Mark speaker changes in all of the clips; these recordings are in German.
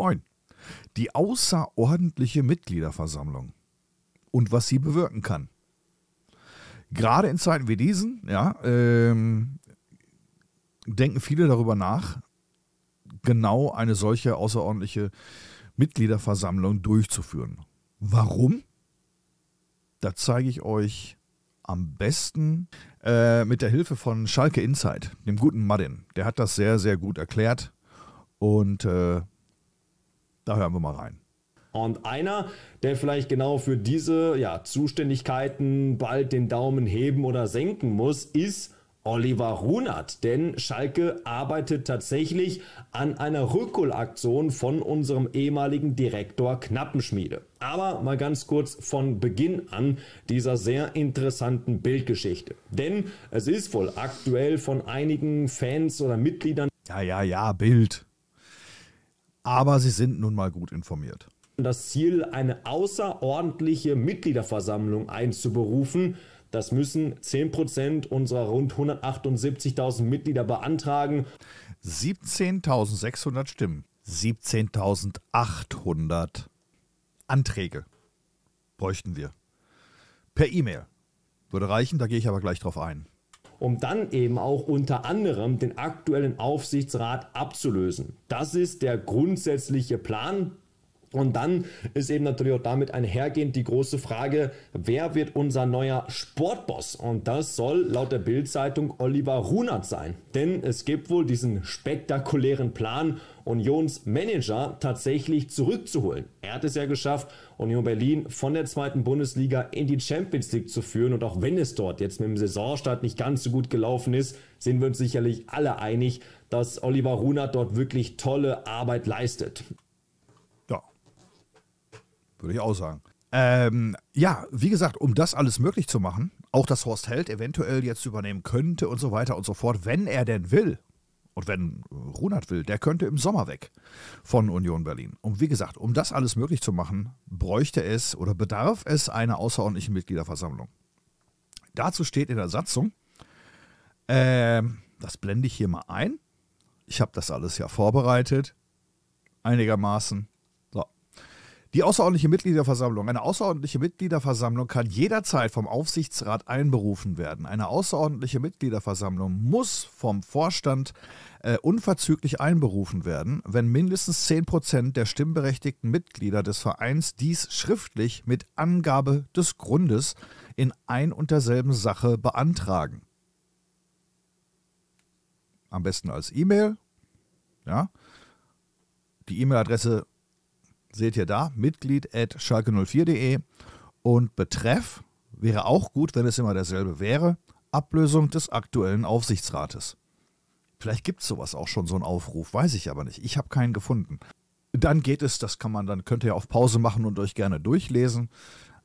Speaker 1: Moin. Die außerordentliche Mitgliederversammlung und was sie bewirken kann. Gerade in Zeiten wie diesen, ja, ähm, denken viele darüber nach, genau eine solche außerordentliche Mitgliederversammlung durchzuführen.
Speaker 2: Warum?
Speaker 1: Da zeige ich euch am besten äh, mit der Hilfe von Schalke Insight, dem guten Martin. Der hat das sehr, sehr gut erklärt. Und äh, da hören wir mal rein.
Speaker 2: Und einer, der vielleicht genau für diese ja, Zuständigkeiten bald den Daumen heben oder senken muss, ist Oliver Runert, denn Schalke arbeitet tatsächlich an einer Rückholaktion von unserem ehemaligen Direktor Knappenschmiede. Aber mal ganz kurz von Beginn an dieser sehr interessanten Bildgeschichte. Denn es ist wohl aktuell von einigen Fans oder Mitgliedern. Ja, ja, ja, Bild aber sie sind nun mal gut informiert. Das Ziel, eine außerordentliche Mitgliederversammlung einzuberufen, das müssen 10% unserer rund 178.000 Mitglieder beantragen. 17.600 Stimmen,
Speaker 1: 17.800 Anträge
Speaker 2: bräuchten wir. Per E-Mail würde reichen, da gehe ich aber gleich drauf ein um dann eben auch unter anderem den aktuellen Aufsichtsrat abzulösen. Das ist der grundsätzliche Plan, und dann ist eben natürlich auch damit einhergehend die große Frage, wer wird unser neuer Sportboss? Und das soll laut der Bild-Zeitung Oliver Runert sein. Denn es gibt wohl diesen spektakulären Plan, Unions Manager tatsächlich zurückzuholen. Er hat es ja geschafft, Union Berlin von der zweiten Bundesliga in die Champions League zu führen. Und auch wenn es dort jetzt mit dem Saisonstart nicht ganz so gut gelaufen ist, sind wir uns sicherlich alle einig, dass Oliver Runert dort wirklich tolle Arbeit leistet
Speaker 1: würde ich auch sagen. Ähm, ja, wie gesagt, um das alles möglich zu machen, auch dass Horst Held eventuell jetzt übernehmen könnte und so weiter und so fort, wenn er denn will. Und wenn Runert will, der könnte im Sommer weg von Union Berlin. Und wie gesagt, um das alles möglich zu machen, bräuchte es oder bedarf es einer außerordentlichen Mitgliederversammlung. Dazu steht in der Satzung, ähm, das blende ich hier mal ein. Ich habe das alles ja vorbereitet, einigermaßen. Die außerordentliche Mitgliederversammlung. Eine außerordentliche Mitgliederversammlung kann jederzeit vom Aufsichtsrat einberufen werden. Eine außerordentliche Mitgliederversammlung muss vom Vorstand äh, unverzüglich einberufen werden, wenn mindestens 10% der stimmberechtigten Mitglieder des Vereins dies schriftlich mit Angabe des Grundes in ein und derselben Sache beantragen. Am besten als E-Mail. Ja. Die E-Mail-Adresse seht ihr da, mitglied at schalke04.de und Betreff wäre auch gut, wenn es immer derselbe wäre, Ablösung des aktuellen Aufsichtsrates. Vielleicht gibt es sowas auch schon, so einen Aufruf, weiß ich aber nicht. Ich habe keinen gefunden. Dann geht es, das kann man, dann könnt ihr auf Pause machen und euch gerne durchlesen.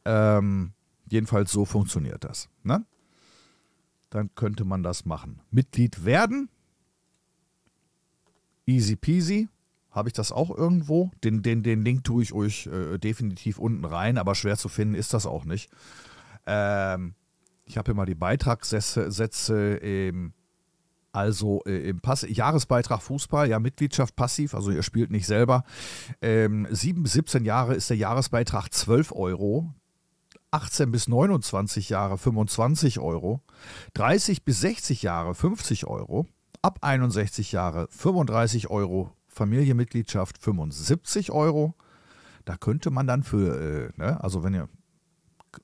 Speaker 1: Ähm, jedenfalls so funktioniert das. Ne? Dann könnte man das machen. Mitglied werden. Easy peasy. Habe ich das auch irgendwo? Den, den, den Link tue ich euch äh, definitiv unten rein, aber schwer zu finden ist das auch nicht. Ähm, ich habe hier mal die Beitragssätze Sätze, also äh, im Pass Jahresbeitrag Fußball, ja Mitgliedschaft passiv, also ihr spielt nicht selber. Ähm, 7, 17 Jahre ist der Jahresbeitrag 12 Euro. 18 bis 29 Jahre 25 Euro, 30 bis 60 Jahre 50 Euro, ab 61 Jahre 35 Euro Familienmitgliedschaft 75 Euro. Da könnte man dann für, äh, ne, also wenn ihr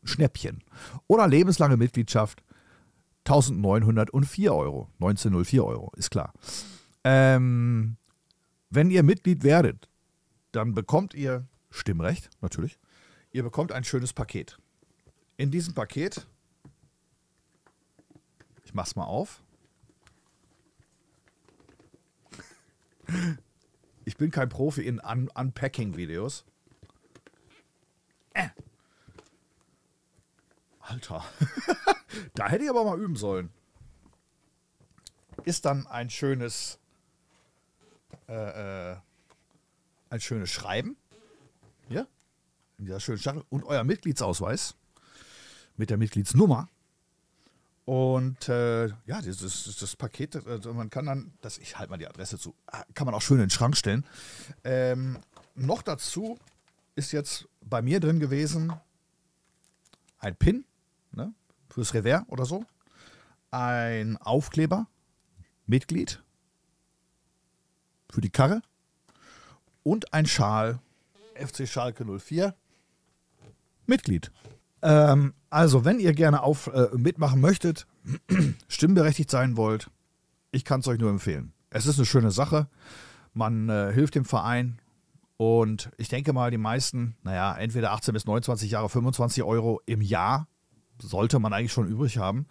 Speaker 1: Schnäppchen oder lebenslange Mitgliedschaft 1904 Euro, 1904 Euro, ist klar. Ähm, wenn ihr Mitglied werdet, dann bekommt ihr Stimmrecht, natürlich. Ihr bekommt ein schönes Paket. In diesem Paket, ich mach's mal auf bin kein Profi in Un Unpacking-Videos. Äh. Alter. da hätte ich aber mal üben sollen. Ist dann ein schönes. Äh, äh, ein schönes Schreiben. Hier. In dieser schönen Stadt. Und euer Mitgliedsausweis. Mit der Mitgliedsnummer. Und äh, ja, dieses, das Paket, also man kann dann, das, ich halte mal die Adresse zu, ah, kann man auch schön in den Schrank stellen. Ähm, noch dazu ist jetzt bei mir drin gewesen ein Pin ne, fürs Revers oder so, ein Aufkleber, Mitglied für die Karre und ein Schal, FC Schalke 04, Mitglied. Ähm, also, wenn ihr gerne auf, äh, mitmachen möchtet, stimmberechtigt sein wollt, ich kann es euch nur empfehlen. Es ist eine schöne Sache. Man äh, hilft dem Verein. Und ich denke mal, die meisten, naja, entweder 18 bis 29 Jahre, 25 Euro im Jahr sollte man eigentlich schon übrig haben.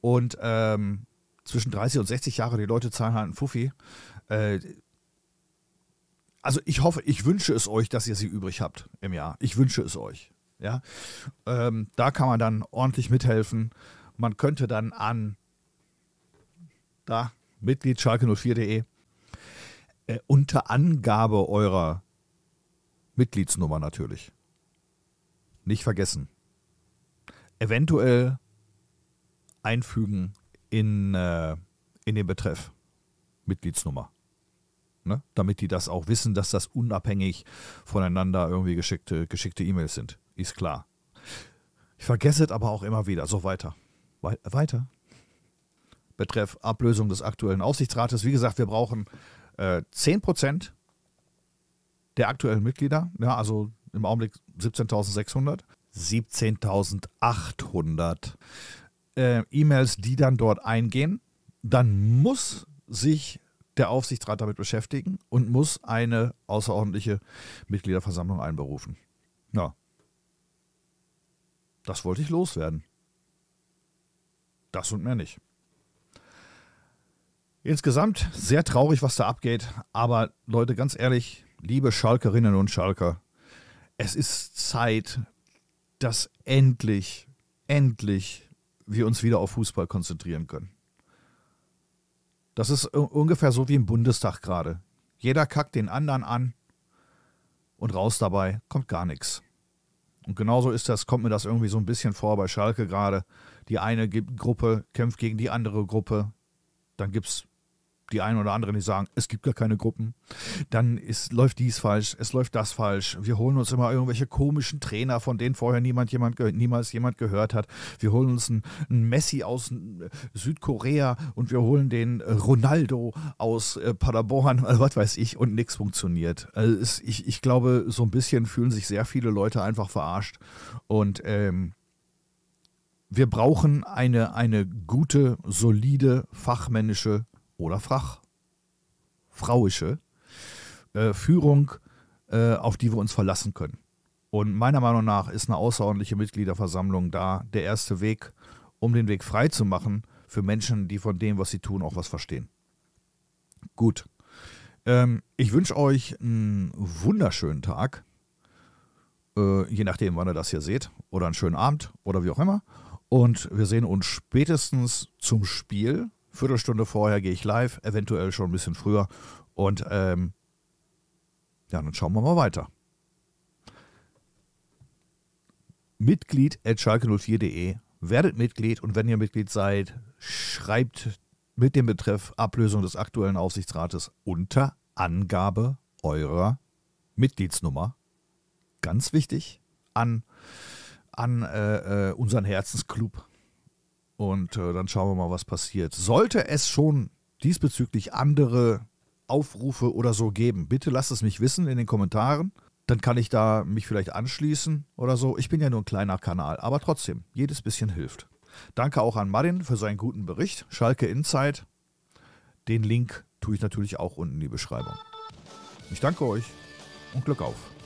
Speaker 1: Und ähm, zwischen 30 und 60 Jahre, die Leute zahlen halt einen Fuffi. Äh, also ich hoffe, ich wünsche es euch, dass ihr sie übrig habt im Jahr. Ich wünsche es euch. Ja? Ähm, da kann man dann ordentlich mithelfen. Man könnte dann an da, Mitglied schalke04.de äh, unter Angabe eurer Mitgliedsnummer natürlich. Nicht vergessen. Eventuell einfügen in, äh, in den Betreff. Mitgliedsnummer ne? damit die das auch wissen, dass das unabhängig voneinander irgendwie geschickte, geschickte E-Mails sind. Ist klar. Ich vergesse es aber auch immer wieder. So weiter. We weiter. Betreff Ablösung des aktuellen Aufsichtsrates. Wie gesagt, wir brauchen äh, 10% der aktuellen Mitglieder. Ja, also im Augenblick 17.600. 17.800 äh, E-Mails, die dann dort eingehen. Dann muss sich der Aufsichtsrat damit beschäftigen und muss eine außerordentliche Mitgliederversammlung einberufen. Ja. Das wollte ich loswerden. Das und mehr nicht. Insgesamt sehr traurig, was da abgeht, aber Leute, ganz ehrlich, liebe Schalkerinnen und Schalker, es ist Zeit, dass endlich, endlich wir uns wieder auf Fußball konzentrieren können. Das ist ungefähr so wie im Bundestag gerade. Jeder kackt den anderen an und raus dabei kommt gar nichts. Und genauso ist das, kommt mir das irgendwie so ein bisschen vor bei Schalke gerade. Die eine Gruppe kämpft gegen die andere Gruppe. Dann gibt es die einen oder anderen, die sagen, es gibt gar keine Gruppen. Dann ist, läuft dies falsch, es läuft das falsch. Wir holen uns immer irgendwelche komischen Trainer, von denen vorher niemand, jemand, niemals jemand gehört hat. Wir holen uns einen, einen Messi aus äh, Südkorea und wir holen den äh, Ronaldo aus äh, Paderborn, also was weiß ich, und nichts funktioniert. Also es, ich, ich glaube, so ein bisschen fühlen sich sehr viele Leute einfach verarscht. Und ähm, wir brauchen eine, eine gute, solide, fachmännische oder Frach, frauische äh, Führung, äh, auf die wir uns verlassen können. Und meiner Meinung nach ist eine außerordentliche Mitgliederversammlung da der erste Weg, um den Weg frei zu machen für Menschen, die von dem, was sie tun, auch was verstehen. Gut. Ähm, ich wünsche euch einen wunderschönen Tag. Äh, je nachdem, wann ihr das hier seht. Oder einen schönen Abend oder wie auch immer. Und wir sehen uns spätestens zum Spiel Viertelstunde vorher gehe ich live, eventuell schon ein bisschen früher. Und ähm, ja, dann schauen wir mal weiter. Mitglied at schalke04.de. Werdet Mitglied und wenn ihr Mitglied seid, schreibt mit dem Betreff Ablösung des aktuellen Aufsichtsrates unter Angabe eurer Mitgliedsnummer. Ganz wichtig an, an äh, äh unseren Herzensclub. Und äh, dann schauen wir mal, was passiert. Sollte es schon diesbezüglich andere Aufrufe oder so geben, bitte lasst es mich wissen in den Kommentaren. Dann kann ich da mich vielleicht anschließen oder so. Ich bin ja nur ein kleiner Kanal, aber trotzdem, jedes bisschen hilft. Danke auch an Marin für seinen guten Bericht. Schalke Insight. Den Link tue ich natürlich auch unten in die Beschreibung. Ich danke euch und Glück auf.